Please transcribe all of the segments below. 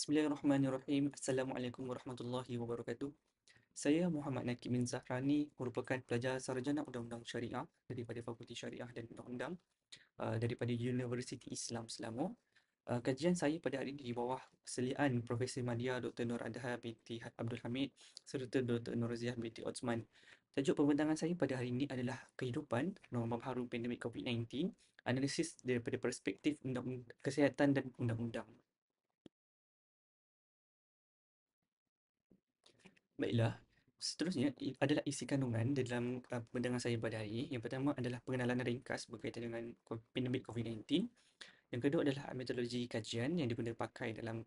Bismillahirrahmanirrahim. Assalamualaikum warahmatullahi wabarakatuh. Saya Muhammad Naki bin Zahrani merupakan pelajar sarjana Undang-Undang Syariah daripada Fakulti Syariah dan Undang-Undang uh, daripada University Islam Selangor. Uh, kajian saya pada hari ini di bawah selian Profesor Madia Dr. Nur Adha binti ha-, Abdul Hamid serta Dr. Nur Ziyah binti Osman. Tajuk pembentangan saya pada hari ini adalah kehidupan norma baharu pandemik COVID-19 analisis daripada perspektif undang kesihatan dan undang-undang. Baiklah. Seterusnya adalah isi kandungan dalam uh, pendengar saya pada hari Yang pertama adalah pengenalan ringkas berkaitan dengan pandemik COVID-19. Yang kedua adalah metodologi kajian yang digunakan pakai dalam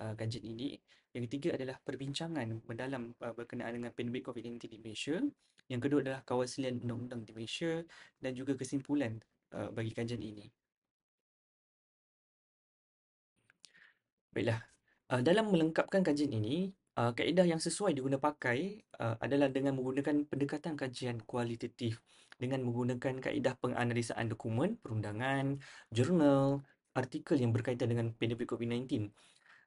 uh, kajian ini. Yang ketiga adalah perbincangan mendalam uh, berkenaan dengan pandemik COVID-19 di Malaysia. Yang kedua adalah kawasan undang-undang di Malaysia dan juga kesimpulan uh, bagi kajian ini. Baiklah, uh, dalam melengkapkan kajian ini, uh, kaedah yang sesuai diguna pakai uh, adalah dengan menggunakan pendekatan kajian kualitatif dengan menggunakan kaedah penganalisaan dokumen, perundangan, jurnal, artikel yang berkaitan dengan pandemik COVID-19.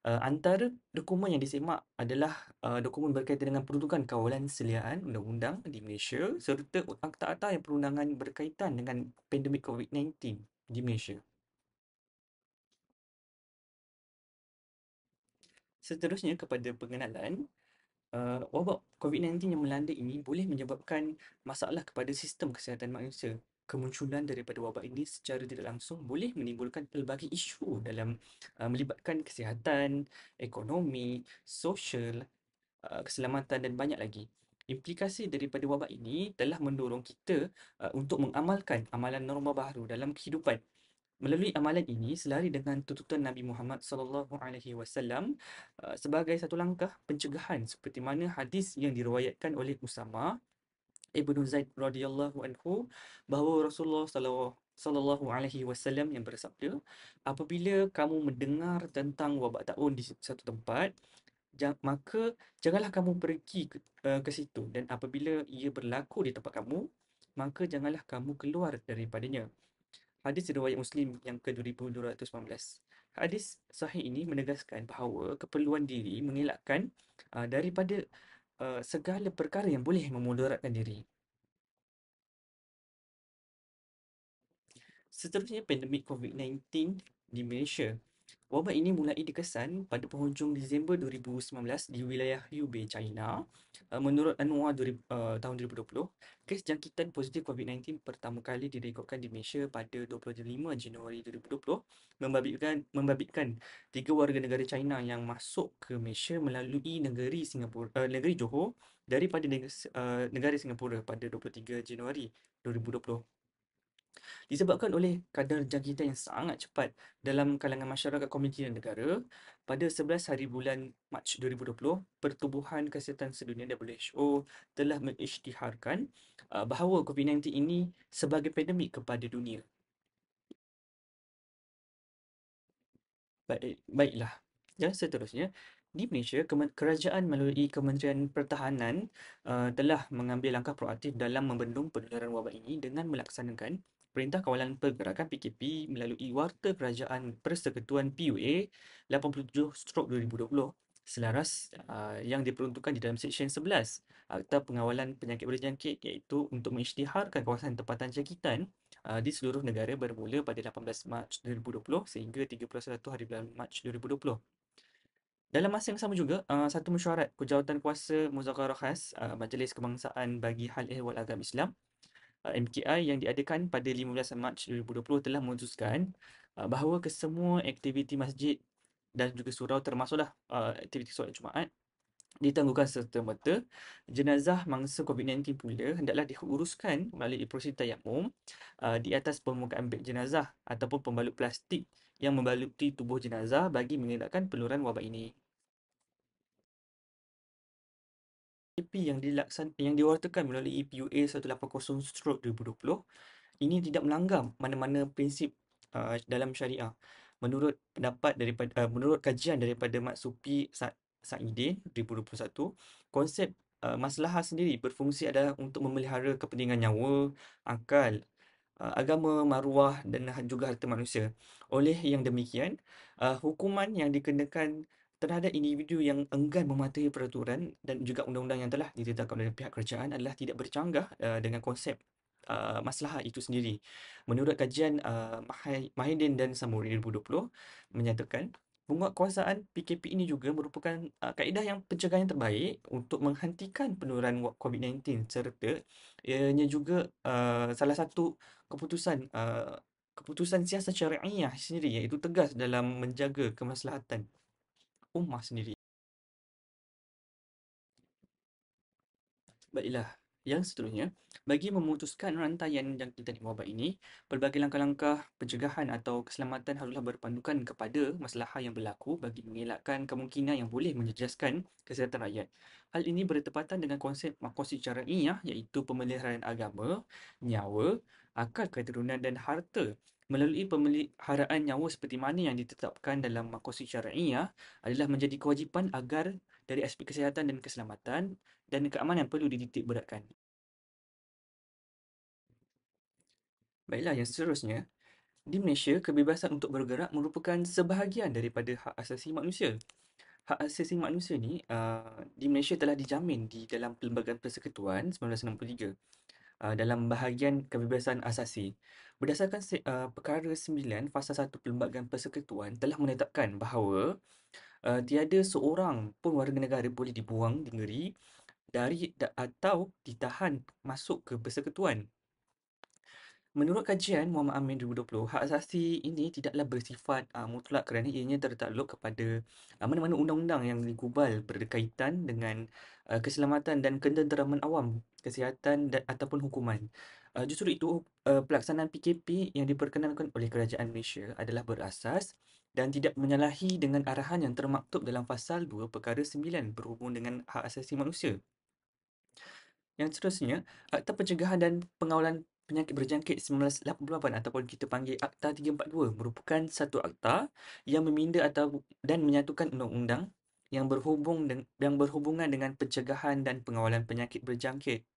Uh, antara dokumen yang disemak adalah uh, dokumen berkaitan dengan peruntukan kawalan seliaan undang-undang di Malaysia serta akta-akta yang perundangan berkaitan dengan pandemik COVID-19 di Malaysia. Seterusnya kepada pengenalan, uh, wabak COVID-19 yang melanda ini boleh menyebabkan masalah kepada sistem kesihatan manusia. Kemunculan daripada wabak ini secara tidak langsung boleh menimbulkan pelbagai isu dalam uh, melibatkan kesihatan, ekonomi, sosial, uh, keselamatan dan banyak lagi. Implikasi daripada wabak ini telah mendorong kita uh, untuk mengamalkan amalan norma baru dalam kehidupan Melalui amalan ini selari dengan tuntutan Nabi Muhammad sallallahu alaihi wasallam uh, sebagai satu langkah pencegahan seperti mana hadis yang diriwayatkan oleh Usama Ibnu Zaid radhiyallahu anhu bahawa Rasulullah sallallahu alaihi wasallam yang bersabda apabila kamu mendengar tentang wabak taun di satu tempat maka janganlah kamu pergi ke, uh, ke situ dan apabila ia berlaku di tempat kamu maka janganlah kamu keluar daripadanya hadis riwayat Muslim yang ke-2219. Hadis sahih ini menegaskan bahawa keperluan diri mengelakkan uh, daripada uh, segala perkara yang boleh memudaratkan diri. Seterusnya pandemik COVID-19 di Malaysia Wabak ini mulai dikesan pada penghujung Disember 2019 di wilayah Hubei, China. Eh, menurut Anwar duri, uh, eh, tahun 2020, kes jangkitan positif COVID-19 pertama kali direkodkan di Malaysia pada 25 Januari 2020 membabitkan, membabitkan tiga warga negara China yang masuk ke Malaysia melalui negeri Singapura, uh, negeri Johor daripada negara, uh, negara Singapura pada 23 Januari 2020 disebabkan oleh kadar jangkitan yang sangat cepat dalam kalangan masyarakat komuniti dan negara pada 11 hari bulan Mac 2020, Pertubuhan Kesihatan Sedunia WHO telah mengisytiharkan uh, bahawa COVID-19 ini sebagai pandemik kepada dunia. Baik, baiklah. Ya, seterusnya, di Malaysia, kerajaan melalui Kementerian Pertahanan uh, telah mengambil langkah proaktif dalam membendung penularan wabak ini dengan melaksanakan Perintah Kawalan Pergerakan PKP melalui Warta Kerajaan Persekutuan PUA 87-2020 selaras uh, yang diperuntukkan di dalam Seksyen 11 Akta Pengawalan Penyakit Berjangkit iaitu untuk mengisytiharkan kawasan tempatan jangkitan uh, ah, di seluruh negara bermula pada 18 Mac 2020 sehingga 31 hari bulan Mac 2020. Dalam masa yang sama juga, ah, satu mesyuarat kejawatan kuasa Muzakarah Khas uh, Majlis Kebangsaan bagi Hal Ehwal Agama Islam Uh, MKI yang diadakan pada 15 Mac 2020 telah memutuskan uh, bahawa kesemua aktiviti masjid dan juga surau termasuklah uh, aktiviti solat Jumaat ditangguhkan serta-merta. Jenazah mangsa COVID-19 pula hendaklah diuruskan melalui prosedur tayamum di atas permukaan beg jenazah ataupun pembalut plastik yang membaluti tubuh jenazah bagi mengelakkan penularan wabak ini. IP e yang dilaksanakan yang diwartakan melalui EPUA 180/2020 ini tidak melanggar mana-mana prinsip uh, dalam syariah. Menurut pendapat daripada uh, menurut kajian daripada Mat Supi Sa Saidin 2021, konsep uh, masalah sendiri berfungsi adalah untuk memelihara kepentingan nyawa, akal, uh, agama, maruah dan juga harta manusia. Oleh yang demikian, uh, hukuman yang dikenakan terhadap individu yang enggan mematuhi peraturan dan juga undang-undang yang telah ditetapkan oleh pihak kerajaan adalah tidak bercanggah uh, dengan konsep uh, maslahat itu sendiri. Menurut kajian uh, eh, Mahidin dan Samuri 2020 menyatakan bunga kuasaan PKP ini juga merupakan uh, kaedah yang pencegahan yang terbaik untuk menghentikan penularan COVID-19 serta ianya juga uh, salah satu keputusan uh, keputusan siasat syariah sendiri iaitu tegas dalam menjaga kemaslahatan ummah sendiri. Baiklah, yang seterusnya, bagi memutuskan rantaian yang kita di wabak ini, pelbagai langkah-langkah pencegahan atau keselamatan haruslah berpandukan kepada masalah yang berlaku bagi mengelakkan kemungkinan yang boleh menjejaskan kesihatan rakyat. Hal ini bertepatan dengan konsep makosi cara iya, iaitu pemeliharaan agama, nyawa, akal keturunan dan harta melalui pemeliharaan nyawa seperti mana yang ditetapkan dalam makosid syariah adalah menjadi kewajipan agar dari aspek kesihatan dan keselamatan dan keamanan perlu dititik beratkan. Baiklah, yang seterusnya, di Malaysia, kebebasan untuk bergerak merupakan sebahagian daripada hak asasi manusia. Hak asasi manusia ini uh, ah, di Malaysia telah dijamin di dalam Perlembagaan Persekutuan 1963. Uh, dalam bahagian kebebasan asasi. Berdasarkan uh, perkara 9 fasa 1 Perlembagaan Persekutuan telah menetapkan bahawa uh, tiada seorang pun warga negara boleh dibuang di negeri dari atau ditahan masuk ke persekutuan Menurut kajian Muhammad Amin 2020, hak asasi ini tidaklah bersifat uh, mutlak kerana ianya tertakluk kepada uh, mana-mana undang-undang yang digubal berkaitan dengan uh, keselamatan dan kenderaman awam, kesihatan dan, ataupun hukuman. Uh, justru itu, uh, pelaksanaan PKP yang diperkenankan oleh Kerajaan Malaysia adalah berasas dan tidak menyalahi dengan arahan yang termaktub dalam Fasal 2 Perkara 9 berhubung dengan hak asasi manusia. Yang seterusnya, Akta Pencegahan dan Pengawalan Penyakit Berjangkit 1988 ataupun kita panggil Akta 342 merupakan satu akta yang meminda atau dan menyatukan undang-undang yang berhubung dengan, yang berhubungan dengan pencegahan dan pengawalan penyakit berjangkit.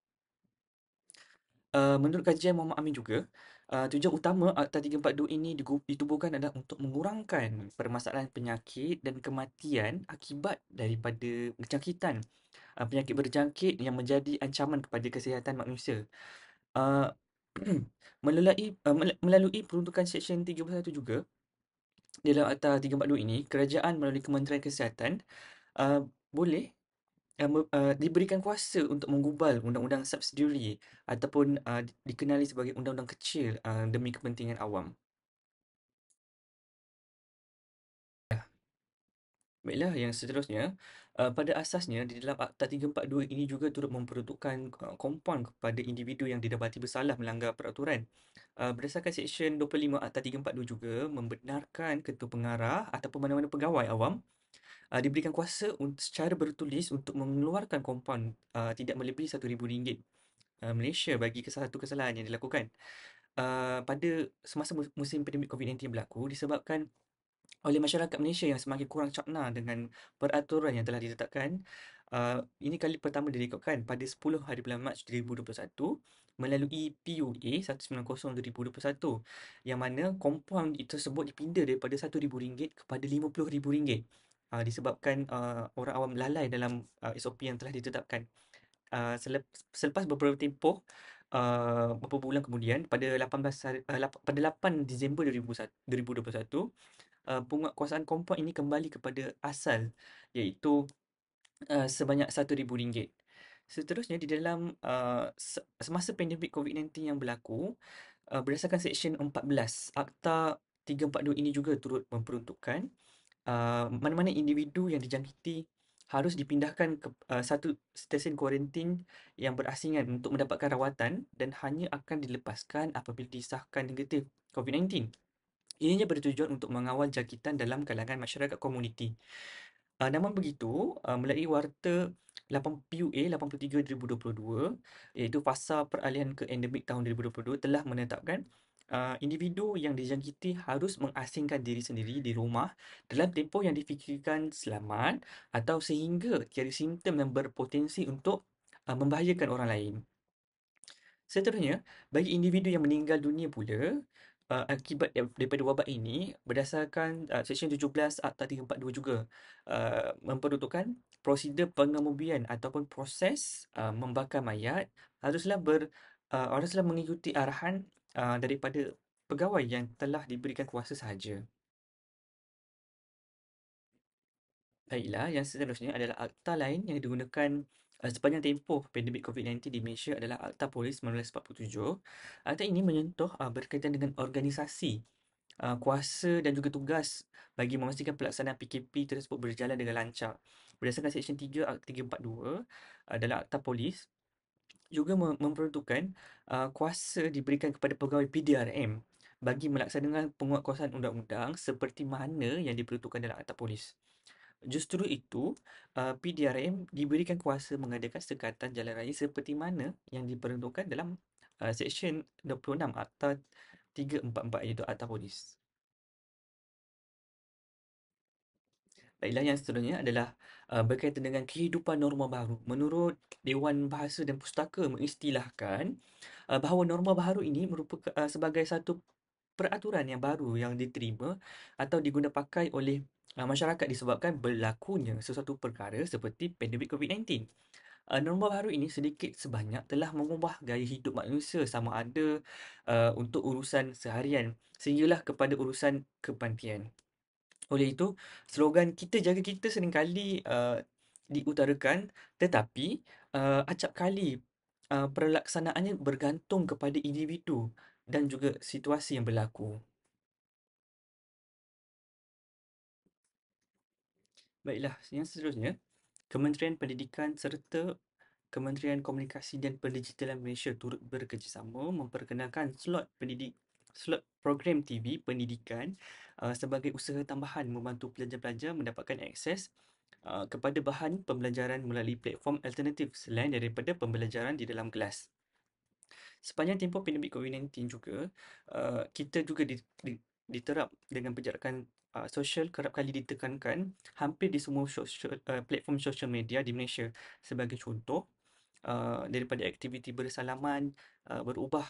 Uh, menurut kajian Muhammad Amin juga, uh, tujuan utama Akta 342 ini ditubuhkan adalah untuk mengurangkan permasalahan penyakit dan kematian akibat daripada kejangkitan uh, penyakit berjangkit yang menjadi ancaman kepada kesihatan manusia. Uh, melalui, uh, melalui peruntukan Seksyen 31 juga dalam Akta 342 ini, kerajaan melalui Kementerian Kesihatan uh, boleh uh, uh, diberikan kuasa untuk menggubal undang-undang subsidiary ataupun uh, dikenali sebagai undang-undang kecil uh, demi kepentingan awam. Baiklah, yang seterusnya, uh, pada asasnya di dalam Akta 342 ini juga turut memperuntukkan uh, kompon kepada individu yang didapati bersalah melanggar peraturan. Uh, berdasarkan Seksyen 25 Akta 342 juga membenarkan ketua pengarah atau mana-mana pegawai awam diberikan kuasa secara bertulis untuk mengeluarkan kompon tidak melebihi RM1,000 Malaysia bagi satu kesalahan yang dilakukan. Pada semasa musim pandemik COVID-19 berlaku disebabkan oleh masyarakat Malaysia yang semakin kurang cakna dengan peraturan yang telah ditetapkan uh, ini kali pertama direkodkan pada 10 hari bulan Mac 2021 melalui PUA 190-2021 yang mana kompaun tersebut dipindah daripada RM1,000 kepada RM50,000 uh, ah, disebabkan uh, orang awam lalai dalam uh, SOP yang telah ditetapkan uh, selep- selepas beberapa tempoh Uh, beberapa bulan kemudian pada 18 hari, uh, pada 8 Disember 2021 Eh, penguatkuasaan kompon ini kembali kepada asal iaitu uh, sebanyak RM1,000. Seterusnya, di dalam uh, semasa pandemik COVID-19 yang berlaku, uh, berdasarkan Seksyen 14, Akta 342 ini juga turut memperuntukkan uh, mana-mana individu yang dijangkiti harus dipindahkan ke uh, satu stesen kuarantin yang berasingan untuk mendapatkan rawatan dan hanya akan dilepaskan apabila disahkan negatif COVID-19. Ianya bertujuan untuk mengawal jangkitan dalam kalangan masyarakat komuniti. Uh, namun begitu, uh, melalui warta 8 PUA 83-2022 iaitu fasa peralihan ke endemik tahun 2022 telah menetapkan uh, individu yang dijangkiti harus mengasingkan diri sendiri di rumah dalam tempoh yang difikirkan selamat atau sehingga tiada simptom yang berpotensi untuk uh, membahayakan orang lain. Seterusnya, bagi individu yang meninggal dunia pula, uh, akibat daripada wabak ini berdasarkan uh, Seksyen 17 Akta 342 juga uh, memperuntukkan prosedur pengemubian ataupun proses uh, membakar mayat haruslah ber uh, haruslah mengikuti arahan uh, daripada pegawai yang telah diberikan kuasa sahaja. Baiklah, yang seterusnya adalah akta lain yang digunakan uh, sepanjang tempoh pandemik COVID-19 di Malaysia adalah Akta Polis 1947. Akta ini menyentuh uh, berkaitan dengan organisasi Uh, kuasa dan juga tugas bagi memastikan pelaksanaan PKP tersebut berjalan dengan lancar. Berdasarkan Seksyen 3 Akt 342 uh, ah, dalam Akta Polis juga mem- memperuntukkan uh, kuasa diberikan kepada pegawai PDRM bagi melaksanakan penguatkuasaan undang-undang seperti mana yang diperuntukkan dalam Akta Polis. Justru itu, uh, PDRM diberikan kuasa mengadakan sekatan jalan raya seperti mana yang diperuntukkan dalam uh, Seksyen 26 Akta 344 iaitu Akta Polis. Baiklah, yang seterusnya adalah uh, berkaitan dengan kehidupan norma baru. Menurut Dewan Bahasa dan Pustaka mengistilahkan uh, bahawa norma baru ini merupakan uh, sebagai satu peraturan yang baru yang diterima atau digunapakai oleh Ah, masyarakat disebabkan berlakunya sesuatu perkara seperti pandemik COVID-19. Ah, norma baru ini sedikit sebanyak telah mengubah gaya hidup manusia sama ada uh, untuk urusan seharian sehinggalah kepada urusan kepantian. Oleh itu, slogan kita jaga kita seringkali uh, diutarakan tetapi uh, acap kali uh, perlaksanaannya bergantung kepada individu dan juga situasi yang berlaku. Baiklah, yang seterusnya, Kementerian Pendidikan serta Kementerian Komunikasi dan Pendigitalan Malaysia turut bekerjasama memperkenalkan slot pendidik slot program TV pendidikan uh, sebagai usaha tambahan membantu pelajar-pelajar mendapatkan akses uh, kepada bahan pembelajaran melalui platform alternatif selain daripada pembelajaran di dalam kelas. Sepanjang tempoh pandemik COVID-19 juga, uh, kita juga di, di, diterap dengan penjarakan uh, sosial kerap kali ditekankan hampir di semua social, uh, platform sosial media di Malaysia sebagai contoh uh, daripada aktiviti bersalaman uh, berubah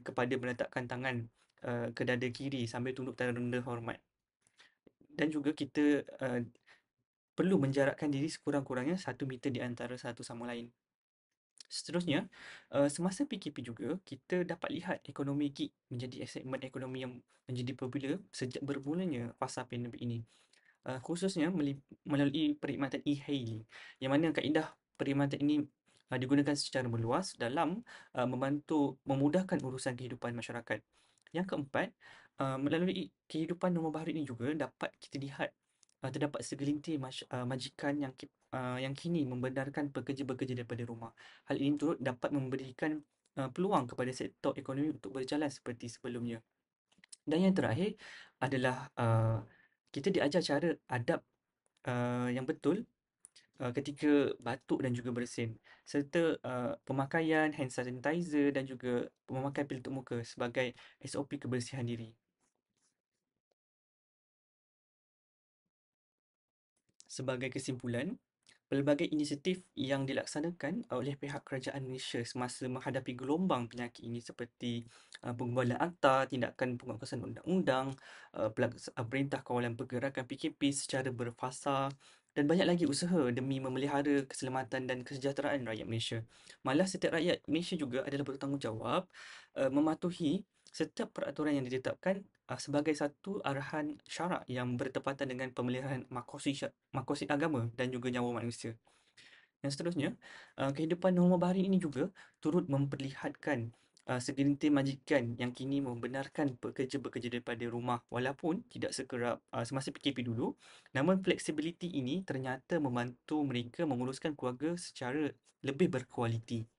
kepada meletakkan tangan uh, ke dada kiri sambil tunduk tanda rendah hormat dan juga kita uh, perlu menjarakkan diri sekurang-kurangnya satu meter di antara satu sama lain Seterusnya, uh, semasa PKP juga, kita dapat lihat ekonomi gig menjadi segmen ekonomi yang menjadi popular sejak bermulanya fasa pandemik ini. Uh, khususnya melalui perkhidmatan e-hailing yang mana kaedah perkhidmatan ini uh, digunakan secara meluas dalam uh, membantu memudahkan urusan kehidupan masyarakat. Yang keempat, uh, melalui kehidupan normal baru ini juga dapat kita lihat uh, terdapat segelintir maj- uh, majikan yang kita Uh, yang kini membenarkan pekerja bekerja daripada rumah. Hal ini turut dapat memberikan uh, peluang kepada sektor ekonomi untuk berjalan seperti sebelumnya. Dan yang terakhir adalah uh, kita diajar cara adab uh, yang betul uh, ketika batuk dan juga bersin serta uh, pemakaian hand sanitizer dan juga pemakaian pelitup muka sebagai SOP kebersihan diri. Sebagai kesimpulan, pelbagai inisiatif yang dilaksanakan uh, oleh pihak kerajaan Malaysia semasa menghadapi gelombang penyakit ini seperti uh, pengembalian akta, tindakan penguatkuasaan undang-undang, uh, uh perintah kawalan pergerakan PKP secara berfasa dan banyak lagi usaha demi memelihara keselamatan dan kesejahteraan rakyat Malaysia. Malah setiap rakyat Malaysia juga adalah bertanggungjawab uh, mematuhi setiap peraturan yang ditetapkan uh, sebagai satu arahan syarak yang bertepatan dengan pemeliharaan makosid agama dan juga nyawa manusia. Dan seterusnya, uh, kehidupan norma baharu ini juga turut memperlihatkan uh, segelintir majikan yang kini membenarkan pekerja bekerja daripada rumah walaupun tidak sekerap uh, semasa PKP dulu, namun fleksibiliti ini ternyata membantu mereka menguruskan keluarga secara lebih berkualiti.